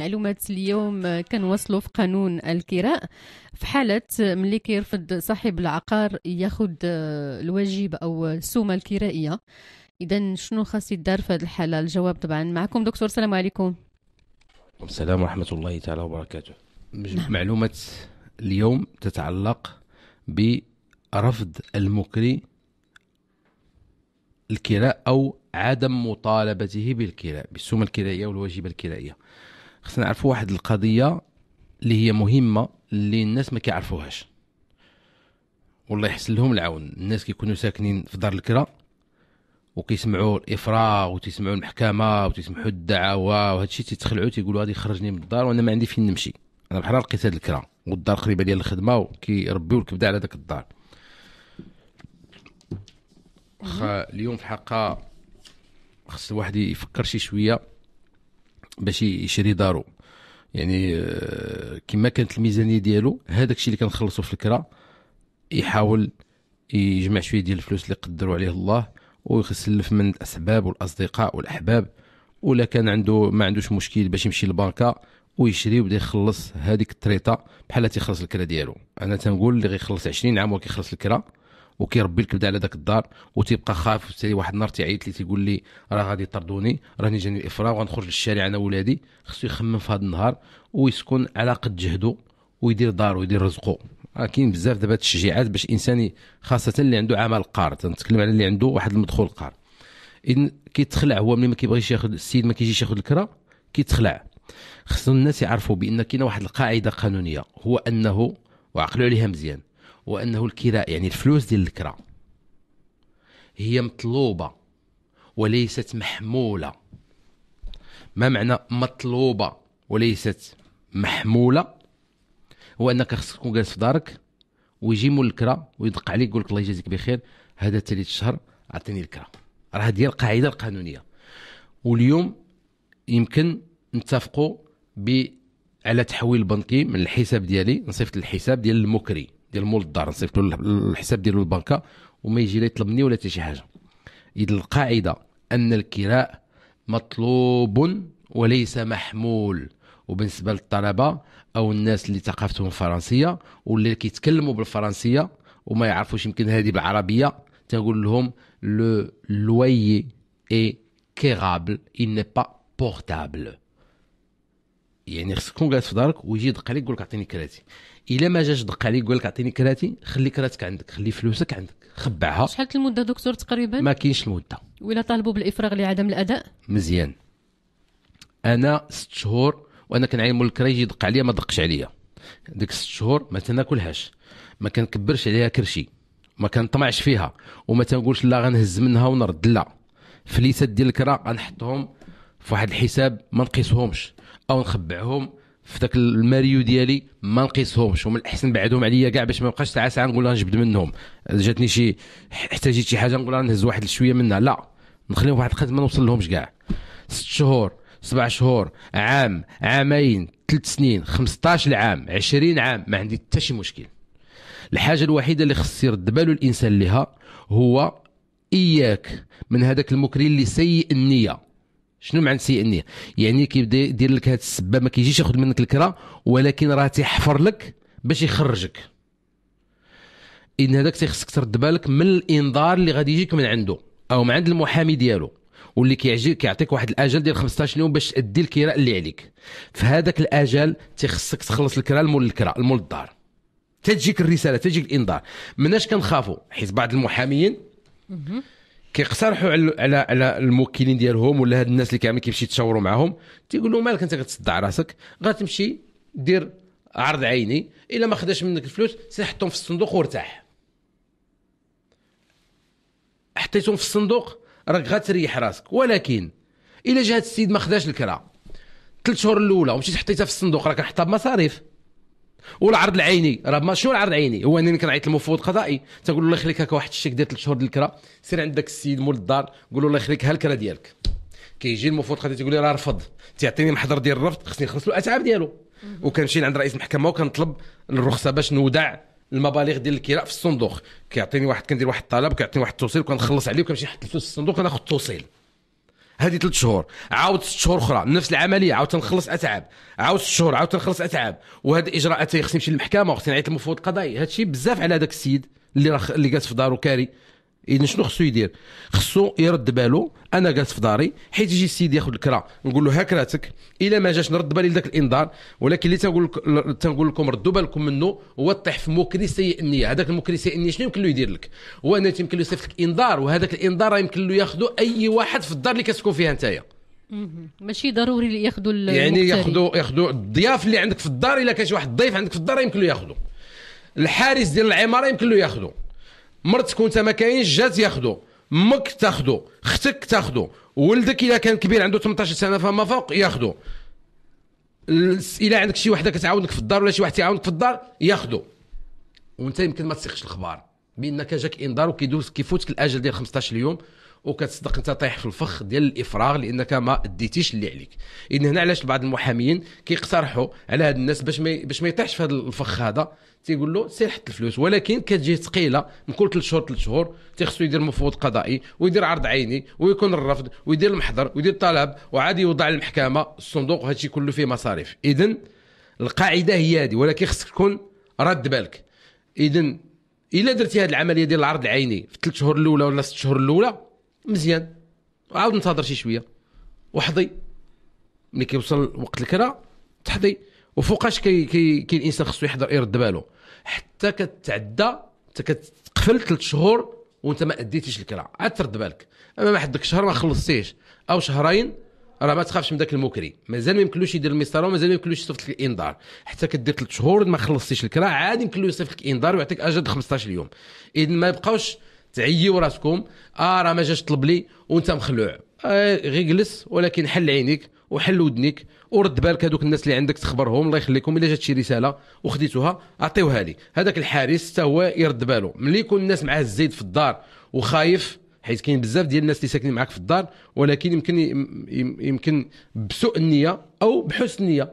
معلومات اليوم آه، كنوصلوا في قانون الكراء في حالة آه، ملي كيرفض صاحب العقار ياخد آه، الواجب أو السومة الكرائية إذا شنو خاص يدار في هذه الحالة الجواب طبعا معكم دكتور السلام عليكم السلام ورحمة الله تعالى وبركاته نعم. معلومة اليوم تتعلق برفض المكري الكراء أو عدم مطالبته بالكراء بالسومة الكرائية والواجبة الكرائية خصنا نعرفوا واحد القضيه اللي هي مهمه اللي الناس ما كيعرفوهاش والله يحسن لهم العون الناس كيكونوا ساكنين في دار الكرا وكيسمعوا الافراغ وتسمعوا المحكمه وتسمعوا الدعاوى وهذا الشيء تيتخلعوا تيقولوا هذه خرجني من الدار وانا ما عندي فين نمشي انا بحال لقيت هذه الكرا والدار قريبه ديال الخدمه وكيربيو الكبده على ذاك الدار واخا اليوم في الحقيقه خص الواحد يفكر شي شويه باش يشري دارو يعني آه، كما كانت الميزانيه ديالو هذاك الشيء اللي كنخلصو في الكرا يحاول يجمع شويه ديال الفلوس اللي قدروا عليه الله ويسلف من الاسباب والاصدقاء والاحباب ولا كان عنده ما عندوش مشكل باش يمشي للبنكه ويشري ويبدا يخلص هذيك التريطه بحال تيخلص الكرا ديالو انا تنقول اللي غيخلص 20 عام وكيخلص الكرا وكيربي الكبده على داك الدار وتيبقى خايف حتى واحد النهار تيعيط لي تيقول لي راه غادي يطردوني راني جاني الافراغ وغنخرج للشارع انا ولادي خصو يخمم في هذا النهار ويسكن على قد جهده ويدير دارو ويدير رزقه راه كاين بزاف دابا التشجيعات باش الانسان خاصه اللي عنده عمل قار تنتكلم على اللي عنده واحد المدخول قار اذا كيتخلع هو ملي ما كيبغيش ياخذ السيد ما كيجيش ياخذ الكره كيتخلع خصو الناس يعرفوا بان كاينه واحد القاعده قانونيه هو انه وعقلوا عليها مزيان وانه الكراء يعني الفلوس ديال الكرا هي مطلوبه وليست محموله ما معنى مطلوبه وليست محموله هو انك خصك تكون جالس في دارك ويجي مول الكرا ويدق عليك يقول لك الله يجازيك بخير هذا ثالث شهر اعطيني الكرا راه هذه القاعده القانونيه واليوم يمكن نتفقوا ب على تحويل بنكي من الحساب ديالي نصيفط الحساب ديال المكري ديال مول الدار نصيفط له الحساب ديالو البنكه وما يجي لا يطلب مني ولا حتى شي حاجه اذا القاعده ان الكراء مطلوب وليس محمول وبالنسبه للطلبه او الناس اللي ثقافتهم فرنسيه واللي كيتكلموا بالفرنسيه وما يعرفوش يمكن هذه بالعربيه تنقول لهم لو لويي اي كيغابل اي ني با بورتابل يعني خصك تكون قاعد في دارك ويجي يدق عليك يقول لك اعطيني كراتي الا ما جاش دق عليك يقول لك اعطيني كراتي خلي كراتك عندك خلي فلوسك عندك خبعها شحال المده دكتور تقريبا ما كاينش المده ولا طالبوا بالافراغ لعدم الاداء مزيان انا ست شهور وانا كنعاين مول الكرا يجي يدق عليا ما دقش عليا ديك ست شهور ما تناكلهاش ما كنكبرش عليها كرشي ما كنطمعش فيها وما تنقولش لا غنهز منها ونرد لا فليسات ديال الكرا غنحطهم في واحد الحساب ما نقيسهمش او نخبعهم في ذاك الماريو ديالي ما نقيسهمش ومن الاحسن بعدهم عليا كاع باش ما نبقاش ساعه ساعه نقول نجبد منهم جاتني شي احتاجيت شي حاجه نقول نهز واحد شويه منها لا نخليهم واحد الخدمه ما نوصل لهمش كاع ست شهور سبع شهور عام عامين ثلاث سنين 15 عام 20 عام ما عندي حتى شي مشكل الحاجه الوحيده اللي خص يرد بالو الانسان لها هو اياك من هذاك المكري اللي سيء النيه شنو معنى سيء النيه يعني كيبدا يدير لك هذه السبه ما كيجيش ياخذ منك الكره ولكن راه تيحفر لك باش يخرجك ان هذاك تيخصك ترد بالك من الانذار اللي غادي يجيك من عنده او من عند المحامي ديالو واللي كيعجي كيعطيك واحد الاجل ديال 15 يوم باش تادي الكراء اللي عليك فهذاك الاجل تيخصك تخلص الكراء المول الكراء المول الدار تجيك الرساله تجيك الانذار مناش كنخافوا حيت بعض المحامين كيقترحوا على على على الموكلين ديالهم ولا هاد الناس اللي كاملين كيمشي يتشاوروا معاهم تيقول مالك انت كتصدع راسك غتمشي دير عرض عيني الا ما خداش منك الفلوس سير حطهم في الصندوق وارتاح حطيتهم في الصندوق راك غتريح راسك ولكن الا جا هاد السيد ما خداش الكره ثلاث شهور الاولى ومشيت حطيتها في الصندوق راك حطها بمصاريف والعرض العيني راه ما شنو العرض العيني هو انني كنعيط للمفوض القضائي تنقول الله يخليك هكا واحد الشيك ديال ثلاث شهور ديال الكرا سير عند السيد مول الدار قول له الله يخليك ها الكرا ديالك كيجي المفوض القضائي تيقول لي راه رفض تيعطيني محضر ديال الرفض خصني نخلص له الاتعاب ديالو وكنمشي عند رئيس المحكمه وكنطلب الرخصه باش نودع المبالغ ديال الكراء في الصندوق كيعطيني واحد كندير واحد الطلب كيعطيني واحد التوصيل وكنخلص عليه وكنمشي نحط الفلوس في الصندوق وناخذ التوصيل هذه ثلاث شهور عاود ست شهور اخرى نفس العمليه عاود تنخلص اتعاب عاود ست شهور عاود تنخلص اتعاب وهذا الاجراءات خصني نمشي للمحكمه وخصني نعيط للمفوض القضائي هادشي بزاف على هذاك السيد اللي رخ... اللي جالس في دارو كاري اذا شنو خصو يدير خصو يرد بالو انا جالس في داري حيت يجي السيد ياخذ الكرا نقول له ها راتك الا ما جاش نرد بالي لذاك الانذار ولكن اللي تنقول تنقول لكم ردوا بالكم منه هو طيح في مكري سيء النيه هذاك المكري سيء النيه شنو يمكن له يدير لك هو انا يمكن له يصيفط لك انذار وهذاك الانذار يمكن له ياخذه اي واحد في الدار اللي كتسكن فيها نتايا ماشي ضروري ياخذوا يعني ياخذوا ياخذوا الضياف اللي عندك في الدار الا كان شي واحد ضيف عندك في الدار يمكن له ياخذوا الحارس ديال العماره يمكن له ياخذوا مرتك وانت ما كاينش جات ياخدو مك تاخدو اختك تاخدو ولدك الا كان كبير عنده 18 سنه فما فوق ياخدو الا عندك شي وحده كتعاونك في الدار ولا شي واحد تيعاونك في الدار ياخدو وانت يمكن ما تسيقش الخبار بانك جاك انذار وكيدوز كيفوتك الاجل ديال 15 يوم وكتصدق انت طايح في الفخ ديال الافراغ لانك ما اديتيش اللي عليك اذن هنا علاش بعض المحاميين كيقترحوا على هاد الناس باش ما باش ما يطيحش في هذا الفخ هذا تيقول له سير حط الفلوس ولكن كتجي ثقيله من كل ثلاث شهور ثلاث شهور تيخصو يدير مفوض قضائي ويدير عرض عيني ويكون الرفض ويدير المحضر ويدير الطلب وعادي يوضع المحكمه الصندوق وهادشي كله فيه مصاريف اذا القاعده هي هذه ولكن خصك تكون رد بالك اذا الا درتي هذه العمليه ديال العرض العيني في ثلاث شهور الاولى ولا ست شهور الاولى مزيان عاود ننتظر شي شويه وحضي ملي كيوصل وقت الكرا تحضي وفوقاش كي كي, كي الانسان خصو يحضر يرد باله حتى كتعدى حتى كتقفل ثلاث شهور وانت ما اديتيش الكرا عاد ترد بالك اما ما حدك شهر ما خلصتيش او شهرين راه ما تخافش من ذاك المكري مازال ما يمكنلوش يدير المسطره ومازال ما يمكنلوش يصيفط لك الانذار حتى كدير ثلاث شهور ما خلصتيش الكرا عاد يمكن له يصيفط لك انذار ويعطيك اجل 15 يوم اذا ما يبقاوش تعيوا راسكم اه راه ما جاش طلب لي وانت مخلوع آه، غير جلس ولكن حل عينيك وحل ودنيك ورد بالك هذوك الناس اللي عندك تخبرهم الله يخليكم الا جات شي رساله وخديتوها اعطيوها لي هذاك الحارس حتى هو يرد باله ملي يكون الناس معاه الزيد في الدار وخايف حيت كاين بزاف ديال الناس اللي ساكنين معاك في الدار ولكن يمكن يمكن بسوء النيه او بحسن نيه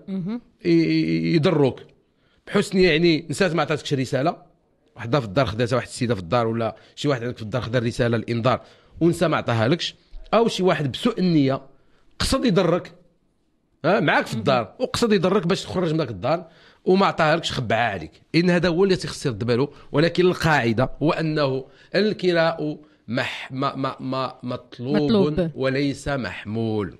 يضروك بحسن نيه يعني نسات ما عطاتكش رساله وحده في الدار خداتها واحد السيده في الدار ولا شي واحد عندك في الدار خدا رساله الانذار ونسى ما عطاها لكش او شي واحد بسوء النيه قصد يضرك ها معاك في الدار وقصد يضرك باش تخرج من داك الدار وما عطاها لكش خبعها عليك ان هذا هو اللي تيخص يرد بالو ولكن القاعده هو انه الكراء مح ما ما ما مطلوب, مطلوب. وليس محمول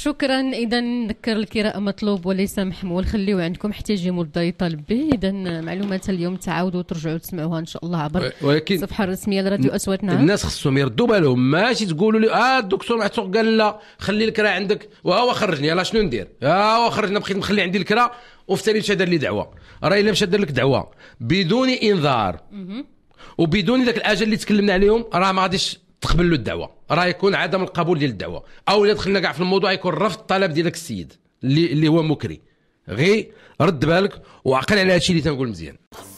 شكرا اذا نذكر الكراء مطلوب وليس محمول خليوه عندكم حتى يجي مولد يطالب به اذا معلومات اليوم تعاودوا ترجعوا تسمعوها ان شاء الله عبر ولكن الصفحه الرسميه لراديو اصوات نعم الناس خصهم يردوا بالهم ماشي تقولوا لي اه الدكتور معتوق قال لا خلي الكرا عندك وهو خرجني يلاه شنو ندير آه، هو خرجنا بقيت مخلي عندي الكراء وفي التالي مشى دار لي دعوه راه الا مشى دار لك دعوه بدون انذار وبدون ذاك الاجل اللي تكلمنا عليهم راه ما غاديش تقبل له الدعوه راه يكون عدم القبول ديال الدعوه او الا دخلنا كاع في الموضوع يكون رفض الطلب ديالك السيد اللي اللي هو مكري غير رد بالك وعقل على هادشي اللي تنقول مزيان